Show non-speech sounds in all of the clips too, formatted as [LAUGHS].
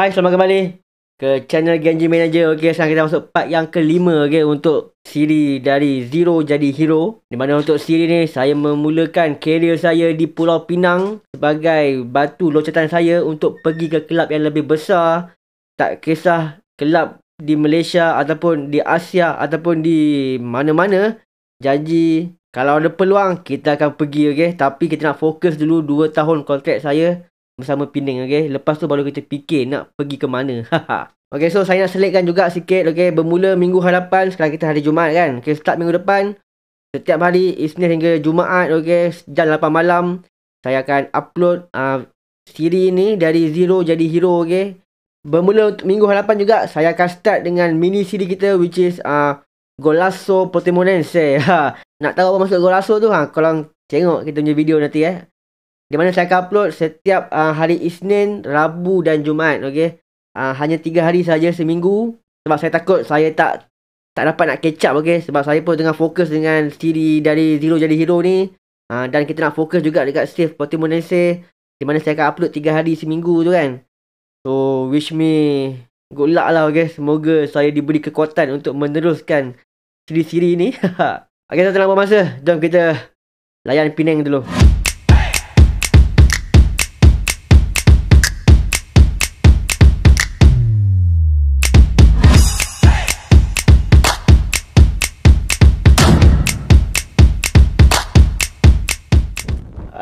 Hai, selamat kembali ke channel Genji Manager. Okey, sekarang kita masuk part yang kelima okey untuk siri dari zero jadi hero. Di mana untuk siri ni saya memulakan career saya di Pulau Pinang sebagai batu loncatan saya untuk pergi ke kelab yang lebih besar. Tak kisah kelab di Malaysia ataupun di Asia ataupun di mana-mana. Janji kalau ada peluang kita akan pergi okey, tapi kita nak fokus dulu 2 tahun kontrak saya bersama Penang okey. Lepas tu baru kita fikir nak pergi ke mana. [LAUGHS] okey so saya nak selitkan juga sikit okey bermula minggu hadapan sekarang kita hari Jumaat kan. Okey start minggu depan setiap hari Isnin hingga Jumaat okey jam 8 malam saya akan upload uh, siri ni dari zero jadi hero okey. Bermula untuk minggu hadapan juga saya akan start dengan mini siri kita which is uh, Golasso Potemonense. [LAUGHS] Ha. Nak tahu apa maksud Golasso tu? Ha? Kalau tengok kita punya video nanti eh. Di mana saya akan upload setiap uh, hari Isnin, Rabu dan Jumaat. Okay? Uh, ah, hanya tiga hari saja seminggu. Sebab saya takut saya tak tak dapat nak catch up. Okay? Sebab saya pun tengah fokus dengan siri dari Zero Jadi Hero ni. Uh, dan kita nak fokus juga dekat Steve Pokemon Nese. Di mana saya akan upload tiga hari seminggu tu kan. So, wish me good luck lah. Okay? Semoga saya diberi kekuatan untuk meneruskan siri-siri ni. [LAUGHS] okay, saya terlambat masa. Jom kita layan Penang dulu.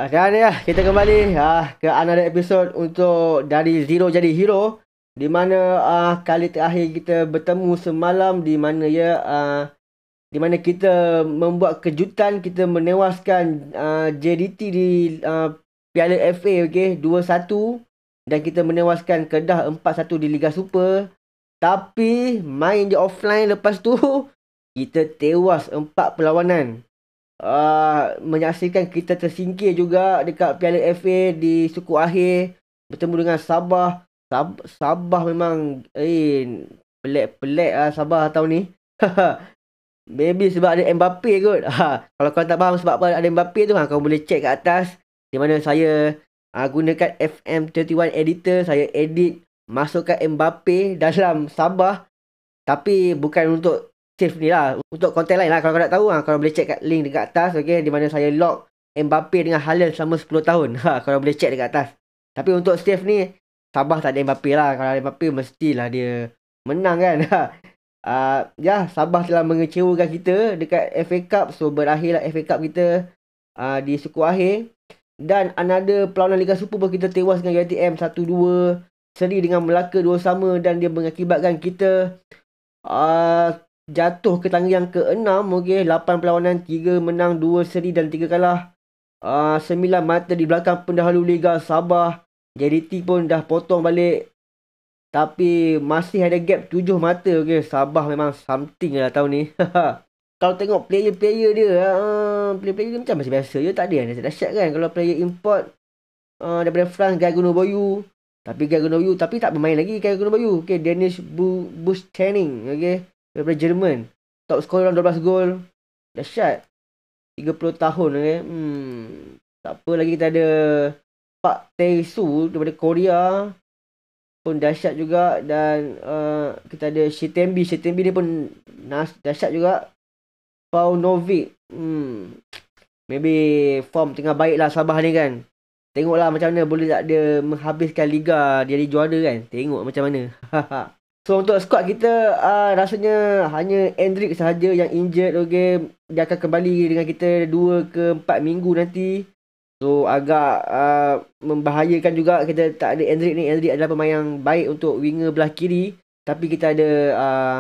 dan ah, ya, lah, kita kembali uh, ke another episode untuk dari zero jadi hero di mana uh, kali terakhir kita bertemu semalam di mana ya uh, di mana kita membuat kejutan kita menewaskan uh, JDT di uh, Piala FA okey 2-1 dan kita menewaskan Kedah 4-1 di Liga Super tapi main je offline lepas tu [LAUGHS] kita tewas empat perlawanan Ah, menyaksikan kita tersingkir juga dekat Piala FA di suku akhir bertemu dengan Sabah. Sab- Sabah memang eh pelik-pelik lah Sabah tahun ni. [LAUGHS] Maybe sebab ada Mbappe kot. [LAUGHS] Ah, kalau kau tak faham sebab apa ada Mbappe tu, ah, kau boleh check kat atas di mana saya gunakan FM31 editor, saya edit masukkan Mbappe dalam Sabah tapi bukan untuk save ni lah untuk konten lain lah kalau kau nak tahu ha, ah, kalau boleh check kat link dekat atas okay, di mana saya log Mbappe dengan Haaland selama 10 tahun [LAUGHS] ha, kalau boleh check dekat atas tapi untuk save ni Sabah tak ada Mbappe lah kalau ada Mbappe mestilah dia menang kan [LAUGHS] ha. Uh, ya Sabah telah mengecewakan kita dekat FA Cup so berakhirlah FA Cup kita uh, di suku akhir dan another perlawanan Liga Super pun kita tewas dengan UTM 1-2 seri dengan Melaka dua sama dan dia mengakibatkan kita uh, jatuh ke tangga yang ke-6 okay. 8 perlawanan 3 menang 2 seri dan 3 kalah uh, ah, 9 mata di belakang pendahulu Liga Sabah JDT pun dah potong balik tapi masih ada gap 7 mata okay. Sabah memang something lah tahun ni [LAUGHS] kalau tengok player-player dia uh, player-player dia macam masih biasa je tak ada yang dahsyat kan kalau player import uh, daripada France Guy Gunung Boyu tapi Guy Gunung Boyu tapi tak bermain lagi Guy Gunung Boyu okey Danish Bu- Bush daripada Jerman. Top scorer dalam 12 gol. Dahsyat. 30 tahun ni. Okay? Hmm. Tak apa lagi kita ada Pak Tae Soo daripada Korea. Pun dahsyat juga dan uh, kita ada Shitembi. Shitembi dia pun nas dahsyat juga. Paul Novik. Hmm. Maybe form tengah baik lah Sabah ni kan. Tengoklah macam mana boleh tak dia menghabiskan Liga dia jadi juara kan. Tengok macam mana. [LAUGHS] So untuk squad kita uh, rasanya hanya Hendrik sahaja yang injured okay. Dia akan kembali dengan kita 2 ke 4 minggu nanti So agak uh, membahayakan juga kita tak ada Hendrik ni Hendrik adalah pemain yang baik untuk winger belah kiri Tapi kita ada uh,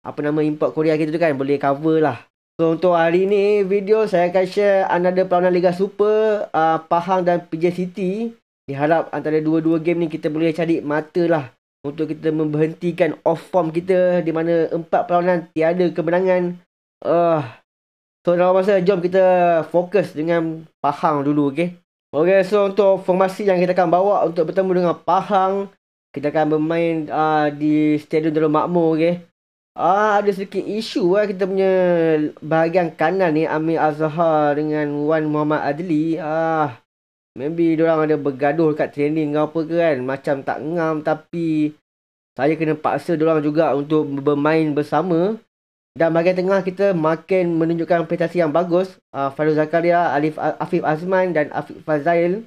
apa nama import Korea kita tu kan boleh cover lah So untuk hari ni video saya akan share another perlawanan Liga Super uh, Pahang dan PJ City Diharap antara dua-dua game ni kita boleh cari mata lah untuk kita memberhentikan off form kita di mana empat perlawanan tiada kemenangan. Uh, so dalam masa jom kita fokus dengan Pahang dulu okey. Okey so untuk formasi yang kita akan bawa untuk bertemu dengan Pahang kita akan bermain uh, di Stadium Darul Makmur okey. Ah uh, ada sedikit isu lah uh, kita punya bahagian kanan ni Amir Azhar dengan Wan Muhammad Adli. Ah uh, Maybe diorang ada bergaduh kat training ke apa ke kan. Macam tak ngam tapi saya kena paksa diorang juga untuk bermain bersama. Dan bahagian tengah kita makin menunjukkan prestasi yang bagus. Uh, Fadul Zakaria, Alif, Afif Azman dan Afif Fazail.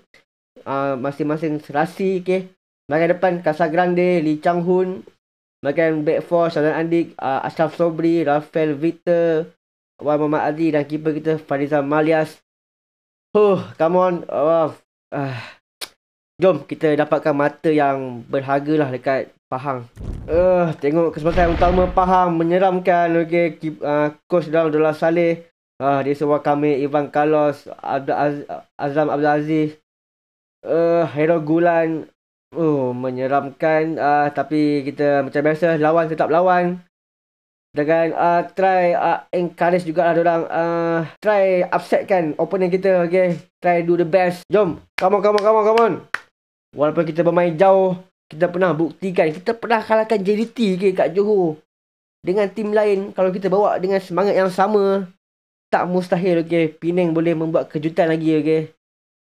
Uh, masing-masing serasi. Okay. Bahagian depan Kasar Grande, Lee Chang Hoon. Bahagian back four, Shazan Andik, uh, Ashraf Sobri, Rafael Victor, Wan Muhammad Adi dan keeper kita Farizal Malias. Huh, come on. Oh, uh, jom kita dapatkan mata yang berharga lah dekat Pahang. Uh, tengok kesempatan utama Pahang menyeramkan. Okay, keep, uh, ah, coach dalam Dolar Saleh. Uh, dia semua kami Ivan Carlos, Abdul Az- Azam Abdul Aziz. Uh, Hero Gulan. Oh, uh, menyeramkan. Uh, tapi kita macam biasa lawan tetap lawan dengan uh, try uh, encourage juga lah orang uh, try upset kan opening kita okay try do the best jom come on come on come on come on walaupun kita bermain jauh kita pernah buktikan kita pernah kalahkan JDT okay, kat Johor dengan tim lain kalau kita bawa dengan semangat yang sama tak mustahil okay Penang boleh membuat kejutan lagi okay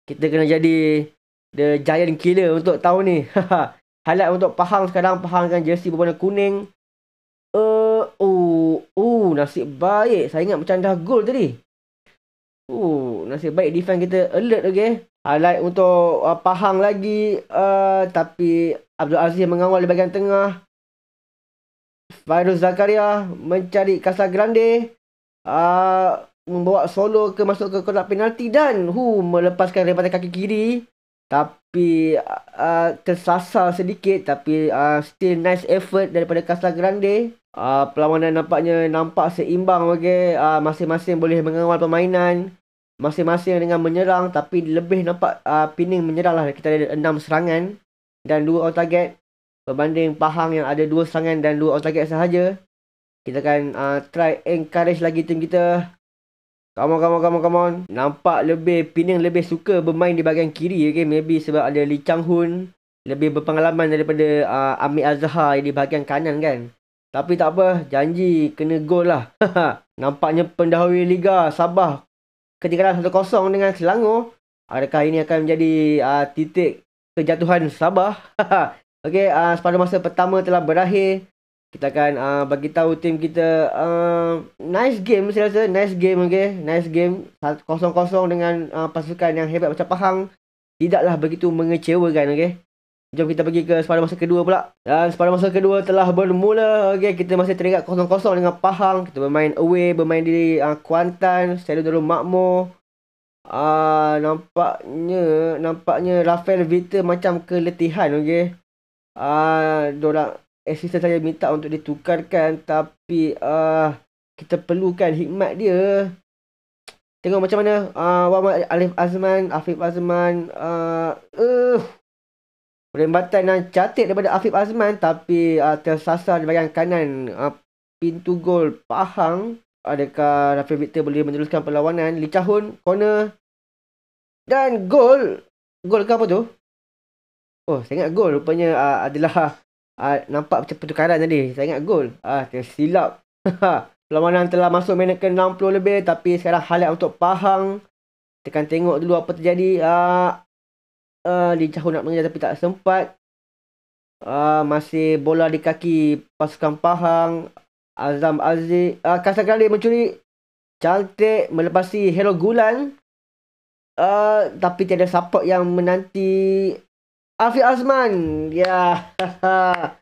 kita kena jadi the giant killer untuk tahun ni [LAUGHS] highlight untuk Pahang sekarang Pahang kan jersey berwarna kuning Uh, oh, oh, nasib baik. Saya ingat macam dah gol tadi. Oh, nasib baik defense kita alert okay. Highlight untuk uh, Pahang lagi uh, tapi Abdul Aziz mengawal di bahagian tengah. Virus Zakaria mencari Casagrande uh, membawa solo ke masuk ke kotak penalti dan hu melepaskan daripada kaki kiri tapi uh, tersasar sedikit tapi uh, still nice effort daripada Casagrande. Ah uh, perlawanan nampaknya nampak seimbang okay. Uh, masing-masing boleh mengawal permainan. Masing-masing dengan menyerang tapi lebih nampak uh, Pining menyerang lah. Kita ada enam serangan dan dua on target berbanding Pahang yang ada dua serangan dan dua on target sahaja. Kita akan uh, try encourage lagi tim kita Come on, come on, come on, come on. Nampak lebih, Penang lebih suka bermain di bahagian kiri, okay? Maybe sebab ada Lee Chang Hoon. Lebih berpengalaman daripada uh, Amir Azhar di bahagian kanan, kan? Tapi tak apa, janji kena gol lah. [LAUGHS] Nampaknya pendahului Liga Sabah ketinggalan 1-0 dengan Selangor. Adakah ini akan menjadi uh, titik kejatuhan Sabah? [LAUGHS] Okey, uh, sepanjang masa pertama telah berakhir kita akan uh, bagi tahu tim kita uh, nice game saya rasa nice game okey nice game kosong-kosong dengan uh, pasukan yang hebat macam Pahang tidaklah begitu mengecewakan okey jom kita pergi ke separuh masa kedua pula dan separuh masa kedua telah bermula okey kita masih teringat kosong-kosong dengan Pahang kita bermain away bermain di uh, Kuantan Stadium Darul Makmur Ah uh, nampaknya nampaknya Rafael Victor macam keletihan okey. Ah uh, dorang assistant saya minta untuk ditukarkan tapi uh, kita perlukan hikmat dia. Tengok macam mana uh, Alif Azman, Afif Azman uh, uh, perembatan yang cantik daripada Afif Azman tapi uh, tersasar di bahagian kanan uh, pintu gol Pahang. Adakah Rafael Victor boleh meneruskan perlawanan? Lee Chahun, corner dan gol. Gol ke apa tu? Oh, saya ingat gol rupanya uh, adalah Uh, nampak macam pertukaran tadi. Saya ingat gol. Ah, uh, tersilap. [LAUGHS] Perlawanan telah masuk minit ke 60 lebih. Tapi sekarang highlight untuk Pahang. tekan tengok dulu apa terjadi. Ah, uh, uh, dia jauh nak mengejar tapi tak sempat. Ah, uh, masih bola di kaki pasukan Pahang. Azam Aziz. Ah, uh, Kasar kali mencuri. Cantik melepasi Hero Gulan. Uh, tapi tiada support yang menanti Afi Azman. Ya. Yeah. [LAUGHS]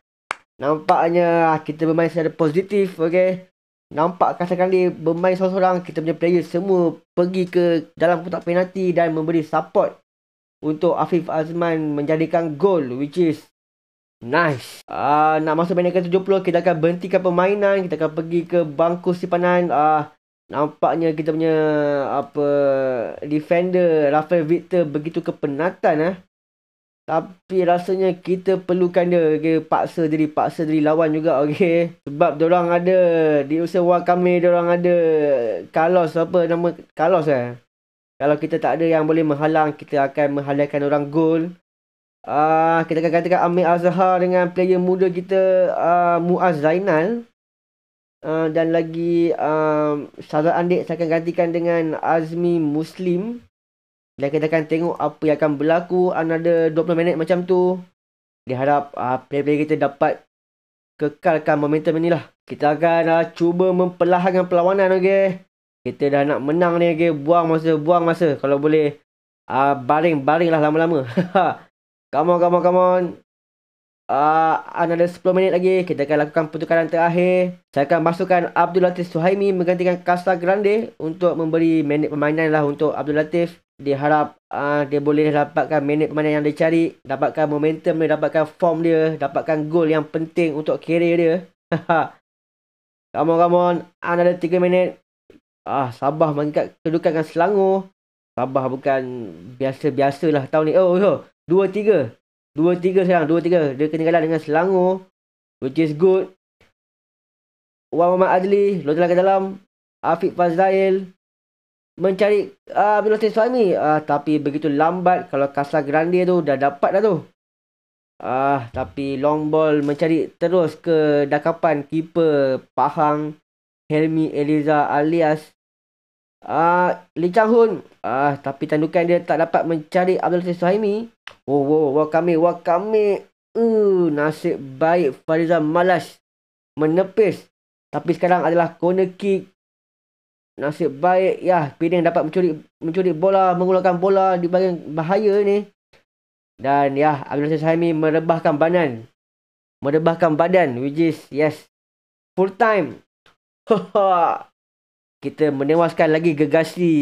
Nampaknya kita bermain secara positif, okay? Nampak kasihan dia bermain seorang-seorang kita punya player semua pergi ke dalam kotak penalti dan memberi support untuk Afif Azman menjadikan gol which is nice. Ah uh, nak masuk minit ke-70 kita akan berhentikan permainan, kita akan pergi ke bangku simpanan. Ah uh, nampaknya kita punya apa defender Rafael Victor begitu kepenatan ah tapi rasanya kita perlukan dia okay. paksa diri paksa diri lawan juga okey sebab dia ada di usaha kami dia ada Kalos apa nama Carlos eh kalau kita tak ada yang boleh menghalang kita akan menghalalkan orang gol ah uh, kita akan katakan Amir Azhar dengan player muda kita uh, Muaz Zainal Uh, dan lagi uh, ah, Syazal Andik saya akan gantikan dengan Azmi Muslim dan kita akan tengok apa yang akan berlaku another 20 minit macam tu. Diharap uh, ah, player-player kita dapat kekalkan momentum ni lah. Kita akan uh, cuba memperlahankan perlawanan okay. Kita dah nak menang ni okay. Buang masa, buang masa. Kalau boleh uh, baring-baring lah lama-lama. [LAUGHS] come on, come on, come on uh, ada 10 minit lagi kita akan lakukan pertukaran terakhir. Saya akan masukkan Abdul Latif Suhaimi menggantikan Kasta Grande untuk memberi minit permainan lah untuk Abdul Latif. Diharap uh, ah, dia boleh dapatkan minit permainan yang dia cari, dapatkan momentum dia, dapatkan form dia, dapatkan gol yang penting untuk kiri dia. [LAUGHS] come on, come on. Another 3 minit. Ah, Sabah mengikat kedudukan dengan Selangor. Sabah bukan biasa-biasalah tahun ni. Oh, oh, oh. 2-3. Dua tiga sekarang dua tiga Dia kena kalah dengan Selangor Which is good Wan Muhammad Adli Lontelan ke dalam Afiq Fazlail Mencari uh, Abdul Latif Suami uh, ah, Tapi begitu lambat Kalau Kasar Grandia tu Dah dapat dah tu Ah, uh, Tapi long ball Mencari terus ke Dakapan keeper Pahang Helmi Eliza alias Ah, uh, Lee Chang Hoon uh, Tapi tandukan dia tak dapat mencari Abdul Latif Suhaimi Oh, wow, wow, kami, wow, kami. Uh, nasib baik Fariza malas menepis. Tapi sekarang adalah corner kick. Nasib baik ya, Pining dapat mencuri mencuri bola, menggunakan bola di bahagian bahaya ini. Dan ya, Abdul Rasid Sahimi merebahkan badan. Merebahkan badan, which is yes. Full time. [LAUGHS] Kita menewaskan lagi gegasi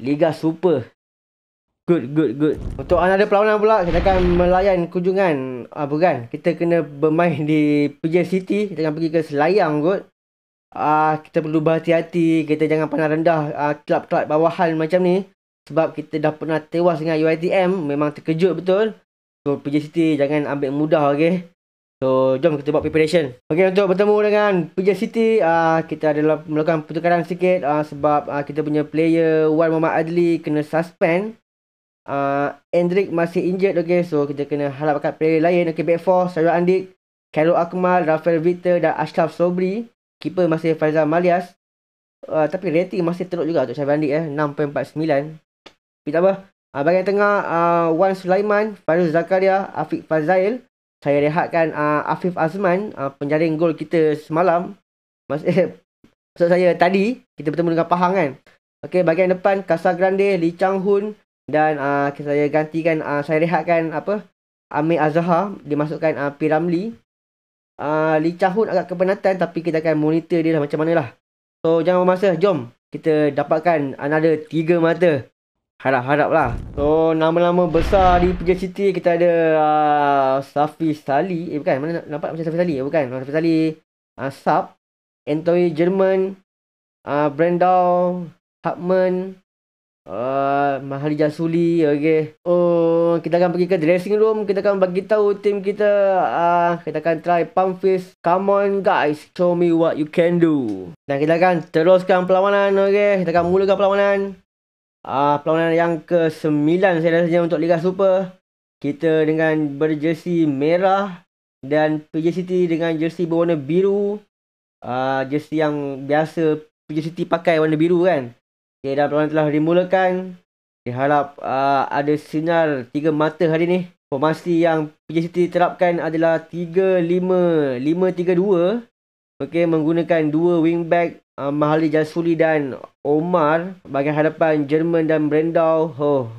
Liga Super Good, good, good. Untuk anda ada perlawanan pula, kita akan melayan kunjungan. Uh, bukan, kita kena bermain di PJ City. Kita akan pergi ke Selayang kot. Uh, kita perlu berhati-hati. Kita jangan pandang rendah uh, klub-klub bawahan macam ni. Sebab kita dah pernah tewas dengan UITM. Memang terkejut betul. So, PJ City jangan ambil mudah, okay? So, jom kita buat preparation. Okay, untuk bertemu dengan PJ City, uh, kita ada melakukan pertukaran sikit. Uh, sebab uh, kita punya player Wan Muhammad Adli kena suspend uh, Endrick masih injured okay so kita kena harapkan player lain okay back four Sarah Andik Carol Akmal Rafael Victor dan Ashraf Sobri keeper masih Faizal Malias uh, tapi rating masih teruk juga untuk Sarah Andik eh 6.49 tapi tak apa uh, bagian tengah uh, Wan Sulaiman Farouz Zakaria Afiq Fazail saya rehatkan uh, Afif Azman uh, penjaring gol kita semalam masih [LAUGHS] Maksud saya tadi kita bertemu dengan Pahang kan. Okey bahagian depan Kasar Grande, Lee Chang Hoon, dan uh, saya gantikan uh, saya rehatkan apa Amir Azhar dimasukkan uh, P Ramli uh, Lee Chahun agak kepenatan tapi kita akan monitor dia lah macam lah. so jangan masa jom kita dapatkan ada tiga mata harap-harap lah so nama-nama besar di Pejabat City kita ada uh, Safi Sali eh bukan mana nampak macam Safi Sali eh bukan Safi Sali uh, Sub Antoy German uh, Brandau Hartman Ah, Mahari Jasuli okey. Oh kita akan pergi ke dressing room, kita akan bagi tahu tim kita uh, kita akan try pump fist. Come on guys, show me what you can do. Dan kita akan teruskan perlawanan okey. Kita akan mulakan perlawanan. Ah uh, perlawanan yang ke-9 saya rasa untuk Liga Super. Kita dengan berjersey merah dan PJ City dengan jersey berwarna biru. Ah uh, jersey yang biasa PJ City pakai warna biru kan. Okay, dan perlawanan telah dimulakan. Diharap uh, ada sinar tiga mata hari ni. Formasi yang PJCT terapkan adalah 3-5-5-3-2. Okay, menggunakan dua wingback uh, Mahali Jasuli dan Omar. Bagian hadapan Jerman dan Brandau. Oh,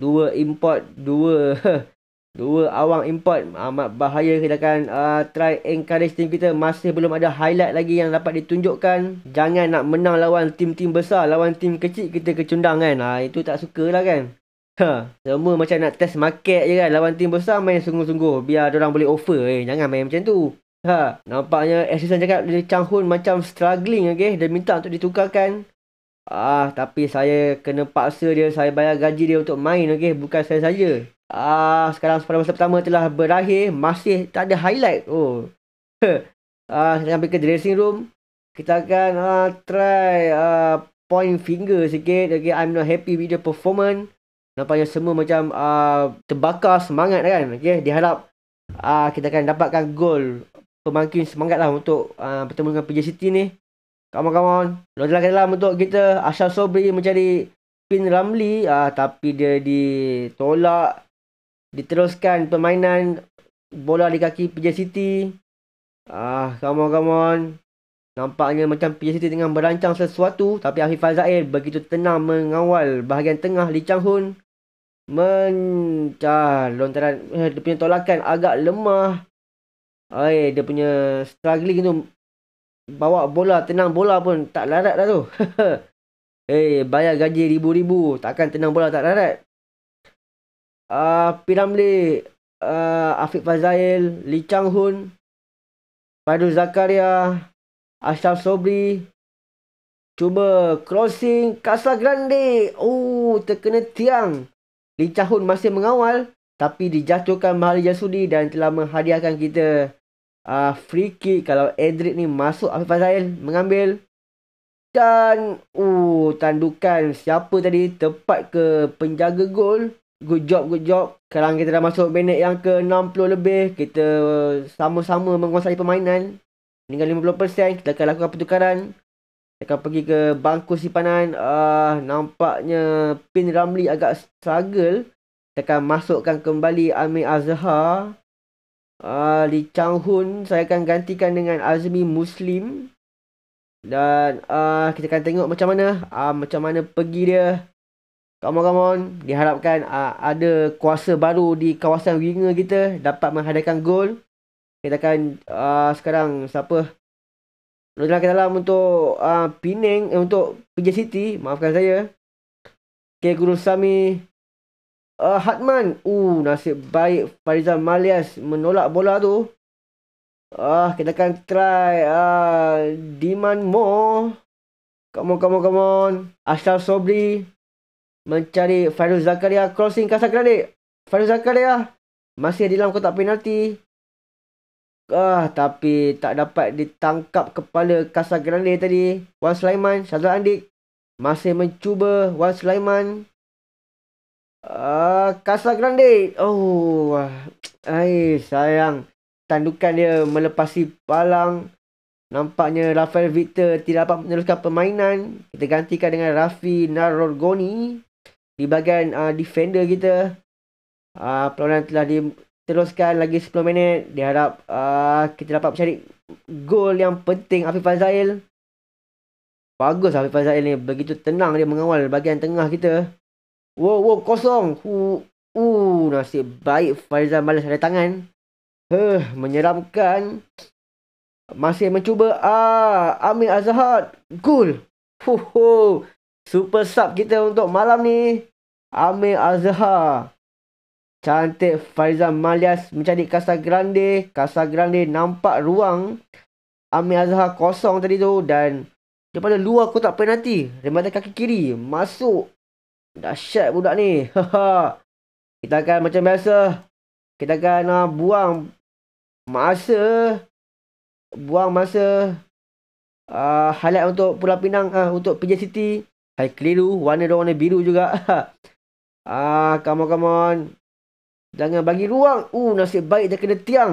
dua import, dua... [LAUGHS] Dua awang import amat bahaya silakan uh, try encourage team kita masih belum ada highlight lagi yang dapat ditunjukkan jangan nak menang lawan tim-tim besar lawan tim kecil kita kecundang kan uh, itu tak sukalah kan ha, semua macam nak test market je kan lawan tim besar main sungguh-sungguh biar dia orang boleh offer eh jangan main macam tu ha nampaknya assistant cakap dia Chang Hun macam struggling okay? dia minta untuk ditukarkan ah tapi saya kena paksa dia saya bayar gaji dia untuk main okey bukan saya saja Uh, sekarang sepanjang masa pertama telah berakhir. Masih tak ada highlight. Oh. Uh, [LAUGHS] ah, sampai ke dressing room. Kita akan uh, try uh, point finger sikit. Okay, I'm not happy with the performance. Nampaknya semua macam uh, terbakar semangat kan. Okay, diharap uh, kita akan dapatkan gol. Pemangkin semangatlah lah untuk uh, bertemu dengan PJ City ni. Come on, come on. Lalu dalam dalam untuk kita. Asha Sobri mencari Pin Ramli. ah tapi dia ditolak diteruskan permainan bola di kaki PJ City. Ah, come on, come on. Nampaknya macam PJ City tengah merancang sesuatu tapi Afif Zahir begitu tenang mengawal bahagian tengah Li Changhun Hun. Mencah lontaran eh, dia punya tolakan agak lemah. Eh, dia punya struggling tu bawa bola tenang bola pun tak larat dah tu. [LAUGHS] Eh, hey, bayar gaji ribu-ribu. Takkan tenang bola tak larat uh, Piramli, uh, Afiq Fazail, Lee Chang Hun, Fadul Zakaria, Ashraf Sobri. Cuba crossing Grande, Oh, terkena tiang. Lee Chang Hun masih mengawal tapi dijatuhkan Mahali Jasudi dan telah menghadiahkan kita uh, free kick kalau Edric ni masuk Afiq Fazail mengambil dan oh tandukan siapa tadi tepat ke penjaga gol good job good job sekarang kita dah masuk minit yang ke 60 lebih kita sama-sama menguasai permainan dengan 50% kita akan lakukan pertukaran kita akan pergi ke bangku simpanan uh, nampaknya pin Ramli agak struggle kita akan masukkan kembali Amir Azhar uh, Lee Chang Hun saya akan gantikan dengan Azmi Muslim dan uh, kita akan tengok macam mana uh, macam mana pergi dia kamu Kamon diharapkan uh, ada kuasa baru di kawasan winger kita dapat menghadakan gol. Kita akan uh, sekarang siapa? Nurul kita dalam untuk uh, ah, Pining eh, untuk PJ City, maafkan saya. Ke okay, Guru Sami uh, Hatman. Uh, nasib baik Farizan Malias menolak bola tu. Ah, uh, kita akan try uh, Diman Mo Come on, come on, come on. Ashraf Sobri mencari Fairuz Zakaria crossing kasar kredit. Fairuz Zakaria masih di dalam kotak penalti. Ah, tapi tak dapat ditangkap kepala Kasar Grande tadi. Wan Sulaiman, Syazal Andik masih mencuba Wan Sulaiman. Ah, Kasar Grande. Oh, ai sayang. Tandukan dia melepasi palang. Nampaknya Rafael Victor tidak dapat meneruskan permainan. Kita gantikan dengan Rafi Narorgoni di bahagian uh, defender kita. Uh, perlawanan telah diteruskan lagi 10 minit. Diharap uh, kita dapat mencari gol yang penting Afif Azail. Bagus Afif Azail ni. Begitu tenang dia mengawal bahagian tengah kita. Wow, wow, kosong. Uh, uh, nasib baik Faizal balas dari tangan. Huh, menyeramkan. Masih mencuba. Ah, Amir Azhar. Gol. Huh, huh super sub kita untuk malam ni Amir Azhar cantik Farizan Malias mencari Casa Grande Casa Grande nampak ruang Amir Azhar kosong tadi tu dan daripada luar aku tak pernah penalti remaja kaki kiri masuk dahsyat budak ni kita akan macam biasa kita akan uh, buang masa buang masa uh, highlight untuk Pulau Pinang uh, untuk PJ City Hai keliru. Warna dia warna biru juga. [LAUGHS] ah, come on, come on. Jangan bagi ruang. Uh, nasib baik dia kena tiang.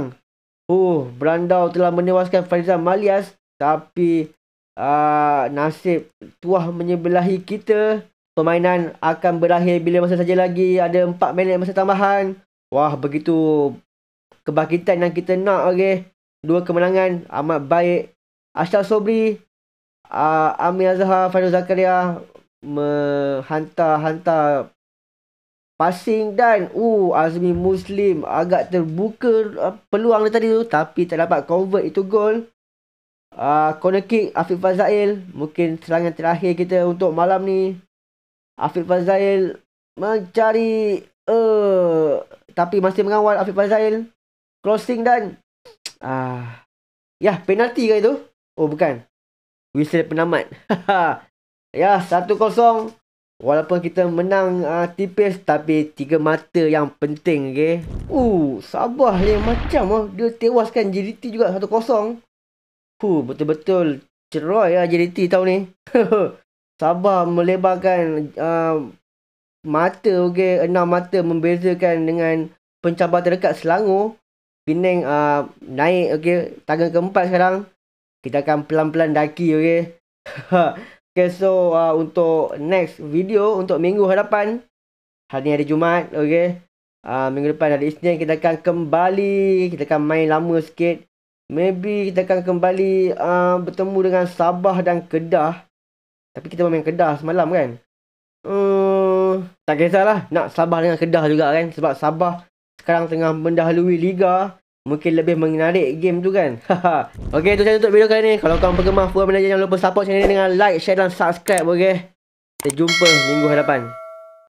Uh, oh, Brandau telah menewaskan Fariza Malias. Tapi, ah, nasib tuah menyebelahi kita. Permainan akan berakhir bila masa saja lagi. Ada 4 minit masa tambahan. Wah, begitu kebangkitan yang kita nak. Okay. Dua kemenangan amat baik. Asyar Sobri uh, Amir Azhar, Fadul Zakaria menghantar-hantar passing dan uh Azmi Muslim agak terbuka uh, peluang dia tadi tu tapi tak dapat convert itu gol. Uh, corner kick Afif Fazail mungkin serangan terakhir kita untuk malam ni. Afif Fazail mencari uh, tapi masih mengawal Afif Fazail crossing dan ah uh, ya yeah, penalti ke itu? Oh bukan. Wilson penamat. [LAUGHS] ya, satu kosong Walaupun kita menang uh, tipis tapi tiga mata yang penting, okey. Uh, Sabah ni macam uh, dia tewaskan JDT juga 1-0. uh betul-betul ceroy lah uh, JDT tahun ni. [LAUGHS] Sabah melebarkan uh, mata, okey. Enam mata membezakan dengan pencabar terdekat Selangor. Penang uh, naik, okey. Tangan keempat sekarang kita akan pelan-pelan daki okey. [LAUGHS] okay, so uh, untuk next video untuk minggu hadapan hari ni hari Jumaat okey. Uh, minggu depan hari Isnin kita akan kembali, kita akan main lama sikit. Maybe kita akan kembali uh, bertemu dengan Sabah dan Kedah. Tapi kita main Kedah semalam kan. Uh, tak kisahlah nak Sabah dengan Kedah juga kan sebab Sabah sekarang tengah mendahului liga Mungkin lebih menarik game tu kan [LAUGHS] Okay itu saya untuk video kali ni Kalau korang penggemar Fuan Manager Jangan lupa support channel ni dengan like, share dan subscribe okay Kita jumpa minggu hadapan